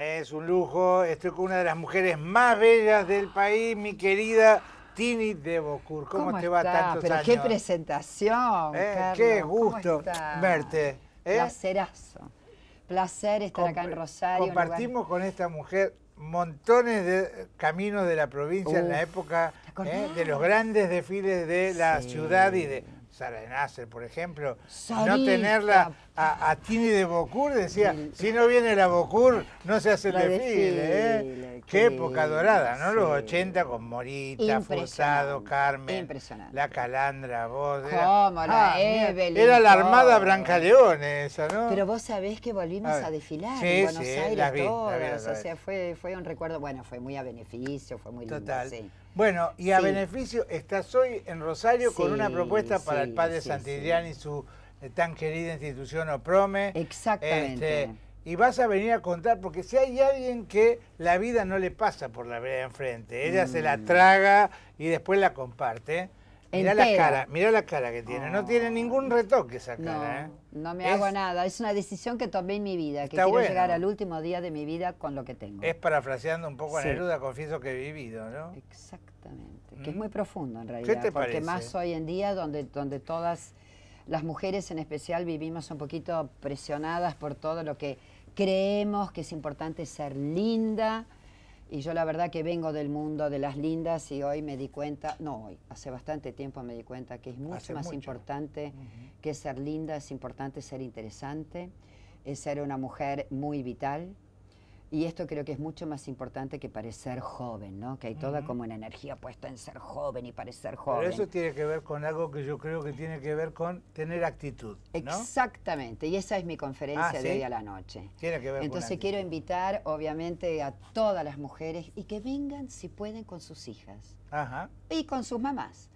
Es un lujo, estoy con una de las mujeres más bellas del país, mi querida Tini de Bocur. ¿Cómo, te va está? tantos Pero qué presentación, eh, Qué gusto verte. Eh. Placerazo. Placer estar acá en Rosario. Compartimos con esta mujer montones de eh, caminos de la provincia en la época de los grandes desfiles de la ciudad y de Sara Nasser, por ejemplo, no tenerla a, Tini de Bocur, decía, si no viene la Bocur, no se hace el desfile. ¿eh? Qué época dorada, ¿no? Los 80 con Morita, Fusado, Carmen, la Calandra, vos. Era, la ah, Era la Armada Branca León esa, ¿no? Pero vos sabés que volvimos a, desfilar en Buenos Aires todas, o sea, fue, un recuerdo, bueno, fue muy a beneficio, fue muy Total. lindo, Bueno, y a beneficio, estás hoy en Rosario con una propuesta para padre sí, y su eh, tan querida institución OPROME. Exactamente. Este, y vas a venir a contar, porque si hay alguien que la vida no le pasa por la vereda enfrente, ella se la mm. traga y después la comparte. Mira la cara, mira la cara que tiene. No tiene ningún retoque esa cara. No, ¿eh? no me hago nada. Es una decisión que tomé en mi vida, que quiero llegar al último día de mi vida con lo que tengo. Es parafraseando un poco a Neruda, confieso que he vivido, ¿no? Exactamente. Que es muy profundo en realidad. ¿Qué te parece? Porque más hoy en día, donde, donde todas las mujeres en especial vivimos un poquito presionadas por todo lo que creemos que es importante ser linda y yo la verdad que vengo del mundo de las lindas y hoy me di cuenta, no hoy, hace bastante tiempo me di cuenta que es mucho más importante que ser linda, es importante ser interesante, es ser una mujer muy vital, y esto creo que es mucho más importante que parecer joven, ¿no? Que hay toda como una energía puesta en ser joven y parecer joven. Pero eso tiene que ver con algo que yo creo que tiene que ver con tener actitud, Exactamente, y esa es mi conferencia ah, de hoy a la noche. Tiene que ver Entonces quiero invitar, obviamente, a todas las mujeres y que vengan, si pueden, con sus hijas. Ajá. Y con sus mamás,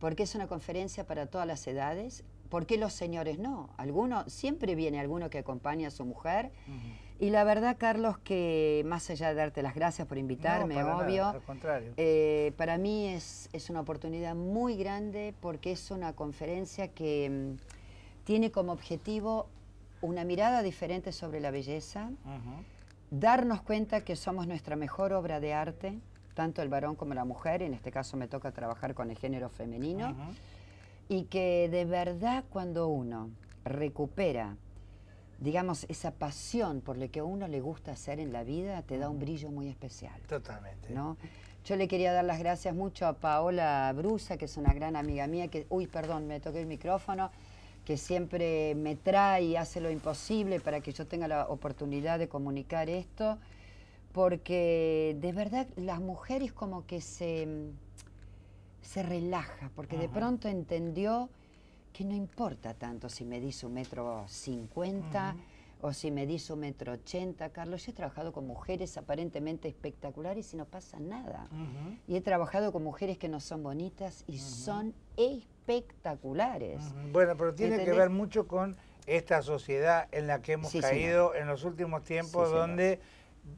porque es una conferencia para todas las edades. ¿Por qué los señores no? Alguno, siempre viene alguno que acompaña a su mujer. Y la verdad, Carlos, que más allá de darte las gracias por invitarme, obvio, eh, para mí es, es, una oportunidad muy grande porque es una conferencia que mm, tiene como objetivo una mirada diferente sobre la belleza, darnos cuenta que somos nuestra mejor obra de arte, tanto el varón como la mujer, en este caso me toca trabajar con el género femenino, y que de verdad cuando uno recupera digamos, esa pasión por lo que a uno le gusta hacer en la vida te da un brillo muy especial. Totalmente. Yo le quería dar las gracias mucho a Paola Brusa, que es una gran amiga mía, que, uy, perdón, me toqué el micrófono, que siempre me trae y hace lo imposible para que yo tenga la oportunidad de comunicar esto, porque de verdad las mujeres como que se, se relaja, porque de pronto entendió que no importa tanto si me dice un metro cincuenta o si me dice un metro ochenta. Carlos, yo he trabajado con mujeres aparentemente espectaculares y no pasa nada. Y he trabajado con mujeres que no son bonitas y son espectaculares. Bueno, pero tiene que ver mucho con esta sociedad en la que hemos caído en los últimos tiempos, donde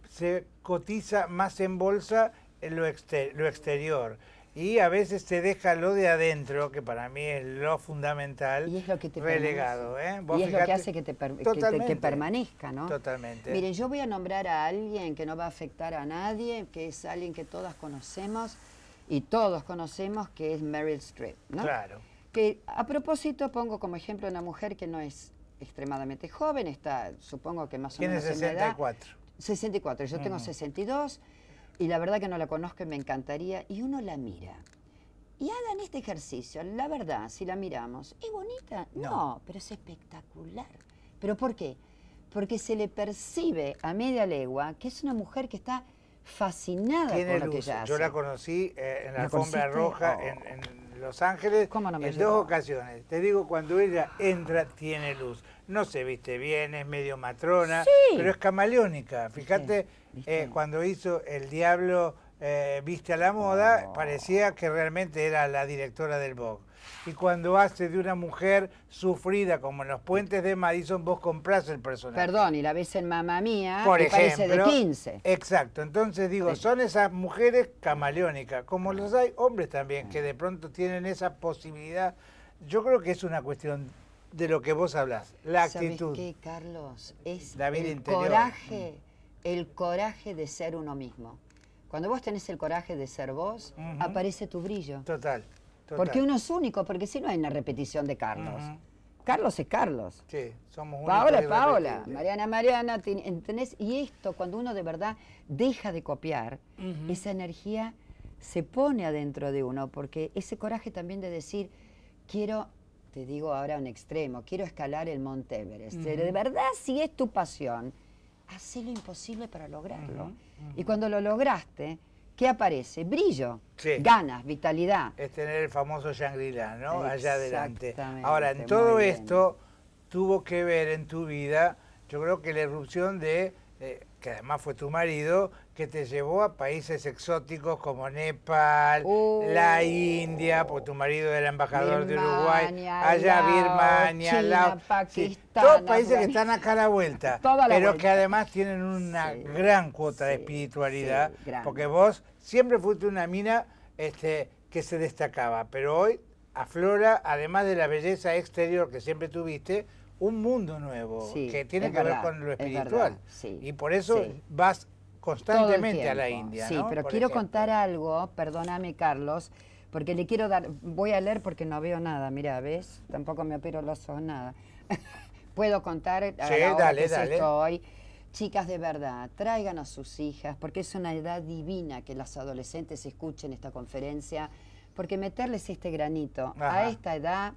se cotiza más en bolsa en lo, lo exterior y a veces te deja lo de adentro, que para mí es lo fundamental, y es lo que te relegado. ¿eh? y es lo que hace que, te, que permanezca, ¿no? Totalmente. Mire, yo voy a nombrar a alguien que no va a afectar a nadie, que es alguien que todas conocemos y todos conocemos, que es Meryl Streep, ¿no? Claro. Que a propósito pongo como ejemplo una mujer que no es extremadamente joven, está, supongo que más o menos. Tiene 64. 64, yo tengo 62 y la verdad que no la conozco y me encantaría, y uno la mira. Y hagan este ejercicio, la verdad, si la miramos, ¿es bonita? No, pero es espectacular. ¿Pero por qué? Porque se le percibe a media legua que es una mujer que está fascinada por lo que ella hace. Yo la conocí eh, en la, alfombra roja en oh. Los Ángeles en dos ocasiones. Te digo, cuando ella entra, tiene luz. No se viste bien, es medio matrona, pero es camaleónica. Fíjate, eh, cuando hizo El Diablo eh, viste a la moda, parecía que realmente era la directora del Vogue. Y cuando hace de una mujer sufrida, como en los puentes de Madison, vos compras el personaje. Perdón, y la ves en Mamá Mía, que parece de 15. Exacto, entonces digo, son esas mujeres camaleónicas, como los hay hombres también, que de pronto tienen esa posibilidad. Yo creo que es una cuestión de lo que vos hablas, la actitud. Carlos? Es el coraje, el coraje de ser uno mismo. Cuando vos tenés el coraje de ser vos, aparece tu brillo. Total, Porque uno es único, porque si no hay una repetición de Carlos. Carlos es Carlos. Sí, somos Paola es Paola, Mariana Mariana, ¿entendés? Y esto, cuando uno de verdad deja de copiar, esa energía se pone adentro de uno, porque ese coraje también de decir, quiero, te digo ahora un extremo, quiero escalar el Monte Everest. De verdad, si es tu pasión, hacé lo imposible para lograrlo. Y cuando lo lograste, ¿qué aparece? Brillo, ganas, vitalidad. Es tener el famoso Shangri-La, ¿no? Allá adelante. Ahora, en todo esto tuvo que ver en tu vida, yo creo que la erupción de eh, que además fue tu marido, que te llevó a países exóticos como Nepal, la oh. India, porque tu marido era embajador de Uruguay, allá Birmania, China, todos países que están acá a la vuelta, pero que además tienen una gran cuota de espiritualidad, porque vos siempre fuiste una mina este, que se destacaba, pero hoy aflora, además de la belleza exterior que siempre tuviste, un mundo nuevo que tiene que ver con lo espiritual. y por eso vas constantemente a la India. Sí, pero quiero contar algo, perdóname Carlos, porque le quiero dar, voy a leer porque no veo nada, mira, ¿ves? Tampoco me opero los ojos, nada. Puedo contar a que estoy. Chicas, de verdad, traigan a sus hijas, porque es una edad divina que las adolescentes escuchen esta conferencia, porque meterles este granito a esta edad,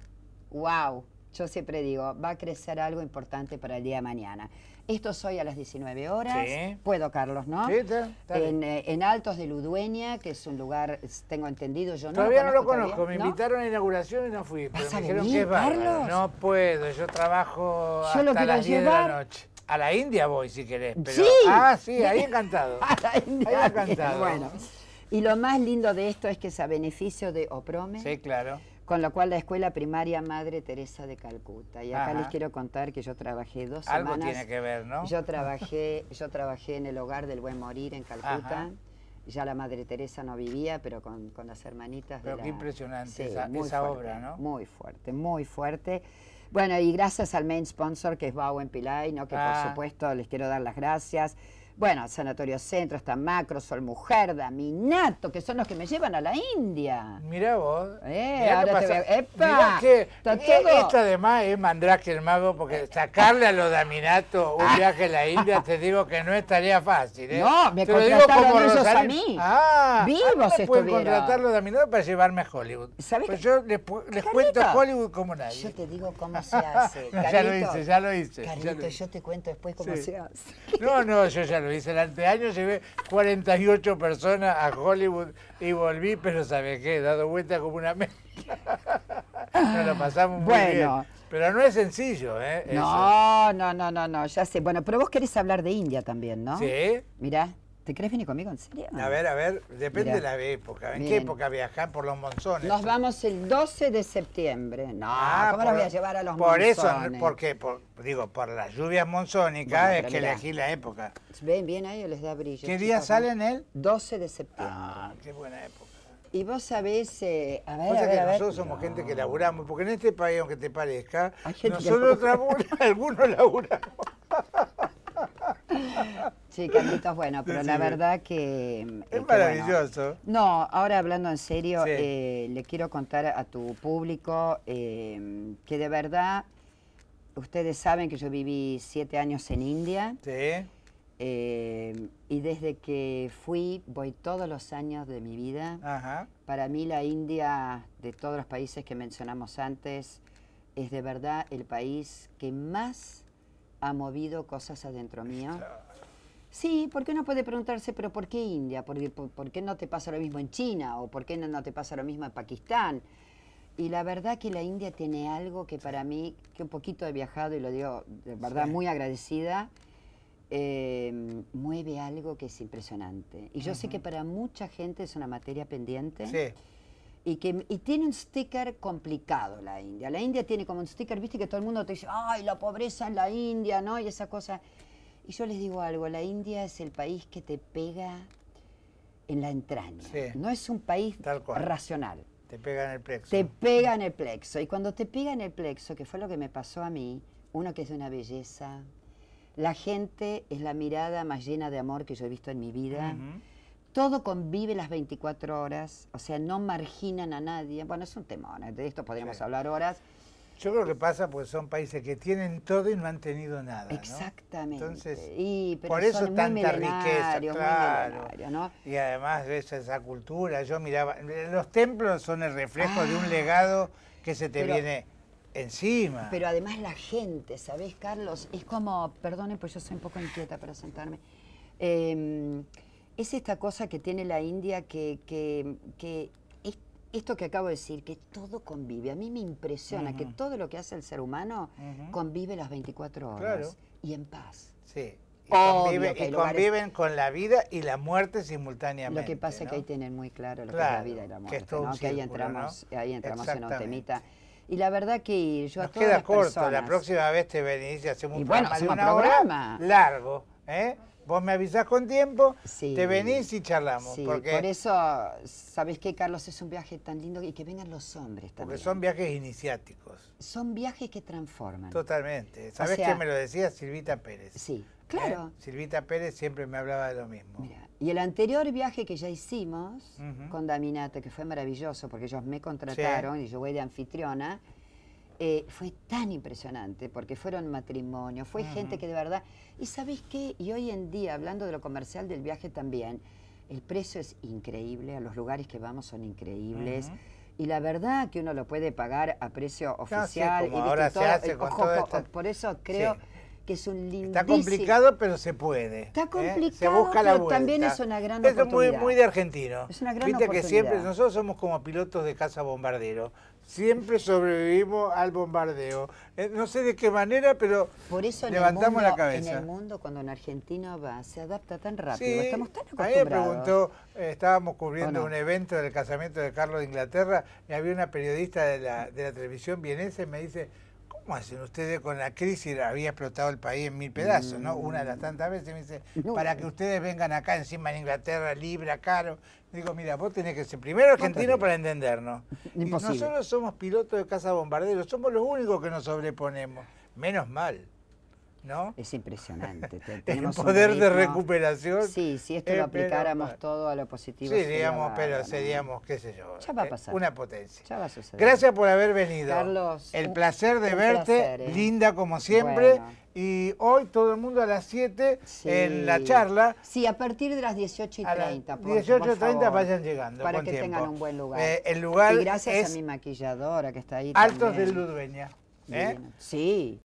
wow, yo siempre digo, va a crecer algo importante para el día de mañana. Esto soy a las 19 horas. Sí. Puedo, Carlos, ¿no? Sí, en, eh, en, Altos de Ludueña, que es un lugar, tengo entendido, yo no Todavía lo conozco, no lo conozco, me invitaron a inauguración y no fui. Pero me dijeron que Carlos? No puedo, yo trabajo hasta las 10 de la noche. A la India voy, si querés. Sí. Ah, sí, ahí encantado. a la India. Ahí encantado. Bueno, y lo más lindo de esto es que es a beneficio de Oprome. Sí, claro con lo cual la escuela primaria Madre Teresa de Calcuta. Y acá les quiero contar que yo trabajé dos semanas. Algo tiene que ver, ¿no? Yo trabajé, yo trabajé en el hogar del buen morir en Calcuta. Ya la Madre Teresa no vivía, pero con, las hermanitas pero de la... impresionante qué esa, esa obra, ¿no? Muy fuerte, muy fuerte. Bueno, y gracias al main sponsor que es en Pilay, ¿no? que por ah. supuesto les quiero dar las gracias. Bueno, Sanatorio Centro, está Macro, Sol Mujer, Daminato, que son los que me llevan a la India. Mira vos. Eh, mirá ahora ¡Epa! que está todo... E- esto además es Mandrake el Mago, porque sacarle a los Daminato un ah. viaje a la India, te digo que no estaría fácil. ¿eh? No, me te contrataron digo como ellos a mí. Ah, Vivos a pueden contratar los Daminato para llevarme a Hollywood. ¿Sabes pues yo les, les cuento Hollywood como nadie. Yo te digo cómo se hace. ya lo hice, ya lo hice. Carito, yo te cuento después cómo se hace. No, no, yo ya lo dice, el anteaño llevé 48 personas a Hollywood y volví, pero ¿sabes qué? Dado vuelta como una mezcla. Nos lo pasamos muy bueno. Pero no es sencillo, ¿eh? No, no, no, no, no, ya sé. Bueno, pero vos querés hablar de India también, ¿no? Sí. Mirá. ¿Te querés venir conmigo en serio? A ver, a ver, depende de la época. ¿En qué época viajar por los monzones? Nos vamos el 12 de septiembre. No, ah, ¿cómo nos voy a llevar a los monzones? Por eso, porque, qué? digo, por las lluvias monzónicas es que elegí la época. Ven, bien ahí, les da brillo. ¿Qué día sale en él? 12 de septiembre. Ah, qué buena época. Y vos sabés, eh, a ver, a ver, que nosotros somos gente que laburamos, porque en este país, aunque te parezca, nosotros trabajamos, algunos laburamos. Sí, Carlitos, bueno, pero la verdad que... Eh, es maravilloso. no, ahora hablando en serio, eh, le quiero contar a tu público eh, que de verdad, ustedes saben que yo viví siete años en India. Sí. y desde que fui, voy todos los años de mi vida. Ajá. Para mí la India, de todos los países que mencionamos antes, es de verdad el país que más ha movido cosas adentro mío. Sí, porque uno puede preguntarse, pero ¿por qué India? ¿Por, por, qué no te pasa lo mismo en China? ¿O por qué no, te pasa lo mismo en Pakistán? Y la verdad que la India tiene algo que para mí, que un poquito he viajado y lo digo de verdad muy agradecida, em, mueve algo que es impresionante. Y yo sé que para mucha gente es una materia pendiente. Sí y que y tiene un sticker complicado la India. La India tiene como un sticker, viste que todo el mundo te dice, ay, la pobreza en la India, ¿no? Y esa cosa. Y yo les digo algo, la India es el país que te pega en la entraña. no es un país racional. Te pega en el plexo. Te pega en el plexo. Y cuando te pega en el plexo, que fue lo que me pasó a mí, uno que es de una belleza, la gente es la mirada más llena de amor que yo he visto en mi vida. Todo convive las 24 horas, o sea, no marginan a nadie. Bueno, es un temor, ¿eh? de esto podríamos hablar horas. Yo creo que pasa porque son países que tienen todo y no han tenido nada. Exactamente. Entonces, y, por eso tanta riqueza, claro. Y además de esa, cultura, yo miraba, los templos son el reflejo de un ah. legado que se te viene encima. Pero además la gente, sabes, Carlos? Es como, perdone, pues yo soy un poco inquieta para sentarme. Em, es esta cosa que tiene la India que, es esto que acabo de decir, que todo convive. A mí me impresiona que todo lo que hace el ser humano convive las 24 horas y en paz. Sí. Y, conviven con la vida y la muerte simultáneamente. Lo que pasa es que ahí tienen muy claro lo que es la vida y la muerte, que, ahí entramos, ahí entramos en un Y la verdad que yo queda corto, la próxima vez te venís y hacemos un programa, largo, ¿eh? Vos me avisás con tiempo, te venís y charlamos. por eso, ¿sabés qué, Carlos? Es un viaje tan lindo y que vengan los hombres también. Porque son viajes iniciáticos. Son viajes que transforman. Totalmente. ¿Sabés quién me lo decía Silvita Pérez? Sí, claro. ¿Eh? Silvita Pérez siempre me hablaba de lo mismo. mira y el anterior viaje que ya hicimos con Daminato, que fue maravilloso porque ellos me contrataron y yo voy de anfitriona, eh, fue tan impresionante porque fueron matrimonios, fue gente que de verdad... Y sabéis qué, y hoy en día, hablando de lo comercial del viaje también, el precio es increíble, los lugares que vamos son increíbles. Y la verdad que uno lo puede pagar a precio oficial. y Por eso creo que es un lindísimo... Está complicado, pero se puede. Está ¿eh? complicado, pero también es una gran oportunidad. es muy, de argentino. Es una gran que siempre nosotros somos como pilotos de casa bombardero siempre sobrevivimos al bombardeo. Eh, no sé de qué manera, pero Por eso levantamos la cabeza. En el mundo, cuando un argentino va, se adapta tan rápido. Estamos tan acostumbrados. A preguntó, eh, estábamos cubriendo un evento del casamiento de Carlos de Inglaterra y había una periodista de la, de la televisión vienesa y me dice, ¿cómo hacen ustedes con la crisis? Había explotado el país en mil pedazos, ¿no? Una de las tantas veces me dice, para que ustedes vengan acá encima en Inglaterra, libra, caro. Digo, mira, vos tenés que ser primero argentino para entendernos. Imposible. Y nosotros somos pilotos de casa bombardero, somos los únicos que nos sobreponemos. Menos mal. Es impresionante. Tenemos el poder de recuperación. Sí, si esto lo aplicáramos todo a lo positivo. Sí, digamos, pero seríamos, qué sé yo. Eh, una potencia. Ya va a suceder. Gracias por haber venido. Carlos. El placer de verte, ¿eh? linda como siempre. Y hoy todo el mundo a las 7 en la charla. Sí, a partir de las 18 y 30. 18.30 vayan llegando. Para que tengan un buen lugar. Eh, el lugar y gracias a mi maquilladora que está ahí. Altos de Ludueña. Sí.